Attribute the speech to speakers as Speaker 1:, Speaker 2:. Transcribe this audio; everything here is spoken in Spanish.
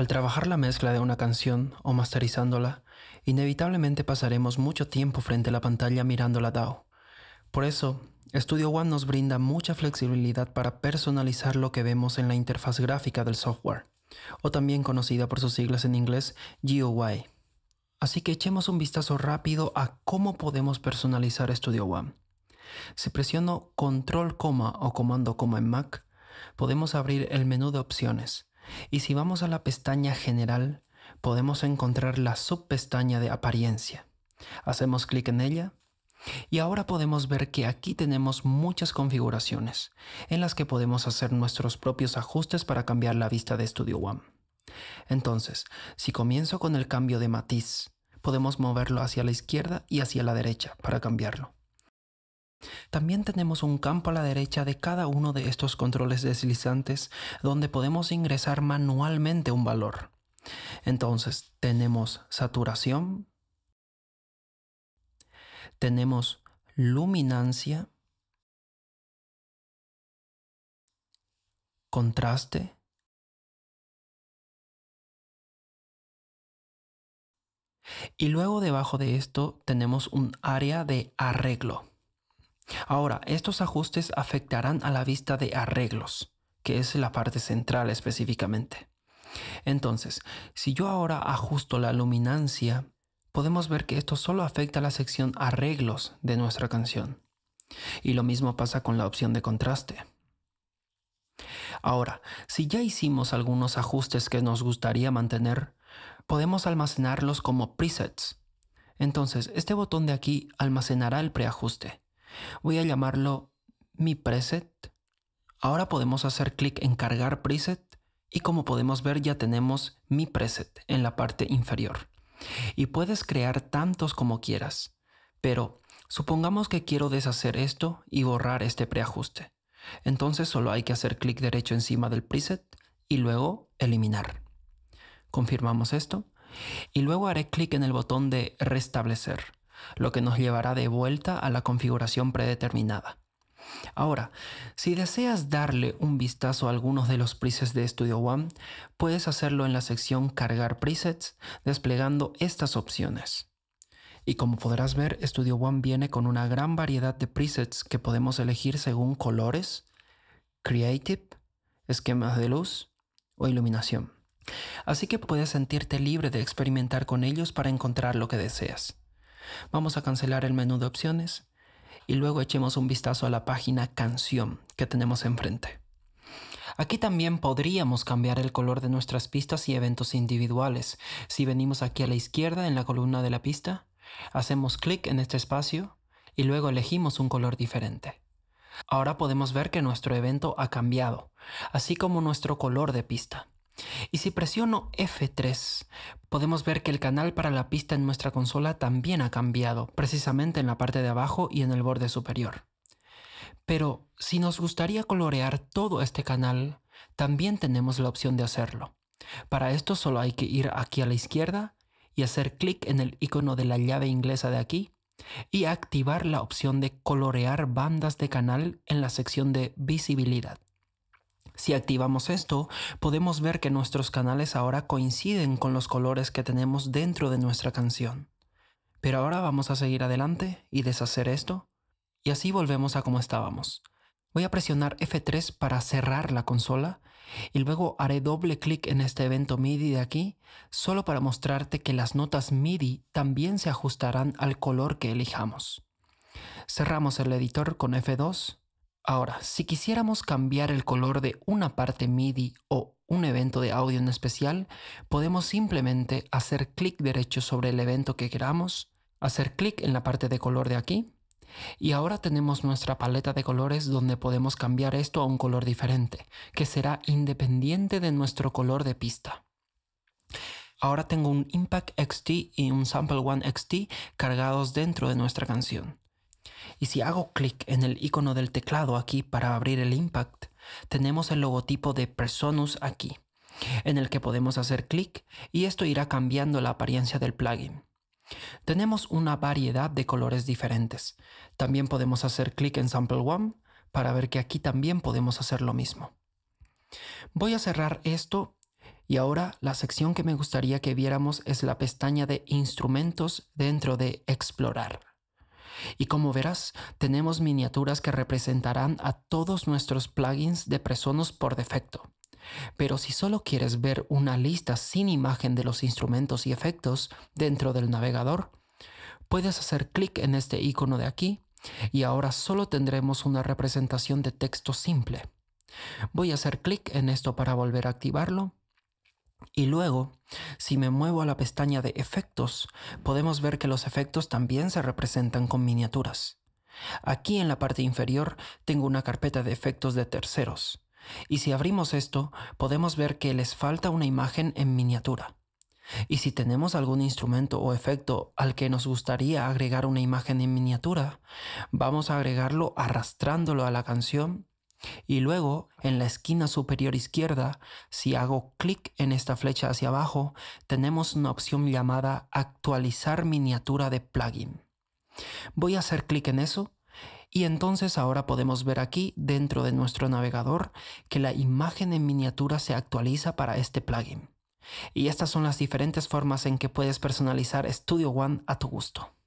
Speaker 1: Al trabajar la mezcla de una canción o masterizándola, inevitablemente pasaremos mucho tiempo frente a la pantalla mirando la DAO. Por eso, Studio One nos brinda mucha flexibilidad para personalizar lo que vemos en la interfaz gráfica del software, o también conocida por sus siglas en inglés GUI. Así que echemos un vistazo rápido a cómo podemos personalizar Studio One. Si presiono control coma o comando coma en Mac, podemos abrir el menú de opciones y si vamos a la pestaña general, podemos encontrar la subpestaña de apariencia. Hacemos clic en ella y ahora podemos ver que aquí tenemos muchas configuraciones en las que podemos hacer nuestros propios ajustes para cambiar la vista de Studio One. Entonces, si comienzo con el cambio de matiz, podemos moverlo hacia la izquierda y hacia la derecha para cambiarlo. También tenemos un campo a la derecha de cada uno de estos controles deslizantes donde podemos ingresar manualmente un valor. Entonces tenemos saturación, tenemos luminancia, contraste, y luego debajo de esto tenemos un área de arreglo. Ahora, estos ajustes afectarán a la vista de arreglos, que es la parte central específicamente. Entonces, si yo ahora ajusto la luminancia, podemos ver que esto solo afecta a la sección arreglos de nuestra canción. Y lo mismo pasa con la opción de contraste. Ahora, si ya hicimos algunos ajustes que nos gustaría mantener, podemos almacenarlos como presets. Entonces, este botón de aquí almacenará el preajuste Voy a llamarlo mi preset. Ahora podemos hacer clic en cargar preset y como podemos ver ya tenemos mi preset en la parte inferior. Y puedes crear tantos como quieras, pero supongamos que quiero deshacer esto y borrar este preajuste. Entonces solo hay que hacer clic derecho encima del preset y luego eliminar. Confirmamos esto y luego haré clic en el botón de restablecer lo que nos llevará de vuelta a la configuración predeterminada. Ahora, si deseas darle un vistazo a algunos de los presets de Studio One, puedes hacerlo en la sección Cargar presets desplegando estas opciones. Y como podrás ver, Studio One viene con una gran variedad de presets que podemos elegir según colores, creative, esquemas de luz o iluminación. Así que puedes sentirte libre de experimentar con ellos para encontrar lo que deseas. Vamos a cancelar el menú de opciones y luego echemos un vistazo a la página canción que tenemos enfrente. Aquí también podríamos cambiar el color de nuestras pistas y eventos individuales. Si venimos aquí a la izquierda en la columna de la pista, hacemos clic en este espacio y luego elegimos un color diferente. Ahora podemos ver que nuestro evento ha cambiado, así como nuestro color de pista. Y si presiono F3, podemos ver que el canal para la pista en nuestra consola también ha cambiado, precisamente en la parte de abajo y en el borde superior. Pero si nos gustaría colorear todo este canal, también tenemos la opción de hacerlo. Para esto solo hay que ir aquí a la izquierda y hacer clic en el icono de la llave inglesa de aquí y activar la opción de colorear bandas de canal en la sección de visibilidad. Si activamos esto, podemos ver que nuestros canales ahora coinciden con los colores que tenemos dentro de nuestra canción. Pero ahora vamos a seguir adelante y deshacer esto, y así volvemos a como estábamos. Voy a presionar F3 para cerrar la consola y luego haré doble clic en este evento MIDI de aquí solo para mostrarte que las notas MIDI también se ajustarán al color que elijamos. Cerramos el editor con F2 Ahora, si quisiéramos cambiar el color de una parte MIDI o un evento de audio en especial, podemos simplemente hacer clic derecho sobre el evento que queramos, hacer clic en la parte de color de aquí, y ahora tenemos nuestra paleta de colores donde podemos cambiar esto a un color diferente, que será independiente de nuestro color de pista. Ahora tengo un Impact XT y un Sample One XT cargados dentro de nuestra canción. Y si hago clic en el icono del teclado aquí para abrir el Impact, tenemos el logotipo de Personus aquí, en el que podemos hacer clic y esto irá cambiando la apariencia del plugin. Tenemos una variedad de colores diferentes. También podemos hacer clic en Sample One para ver que aquí también podemos hacer lo mismo. Voy a cerrar esto y ahora la sección que me gustaría que viéramos es la pestaña de instrumentos dentro de explorar. Y como verás, tenemos miniaturas que representarán a todos nuestros plugins de presonos por defecto. Pero si solo quieres ver una lista sin imagen de los instrumentos y efectos dentro del navegador, puedes hacer clic en este icono de aquí y ahora solo tendremos una representación de texto simple. Voy a hacer clic en esto para volver a activarlo y luego, si me muevo a la pestaña de efectos, podemos ver que los efectos también se representan con miniaturas. Aquí en la parte inferior tengo una carpeta de efectos de terceros. Y si abrimos esto, podemos ver que les falta una imagen en miniatura. Y si tenemos algún instrumento o efecto al que nos gustaría agregar una imagen en miniatura, vamos a agregarlo arrastrándolo a la canción y luego, en la esquina superior izquierda, si hago clic en esta flecha hacia abajo, tenemos una opción llamada actualizar miniatura de plugin. Voy a hacer clic en eso y entonces ahora podemos ver aquí dentro de nuestro navegador que la imagen en miniatura se actualiza para este plugin. Y estas son las diferentes formas en que puedes personalizar Studio One a tu gusto.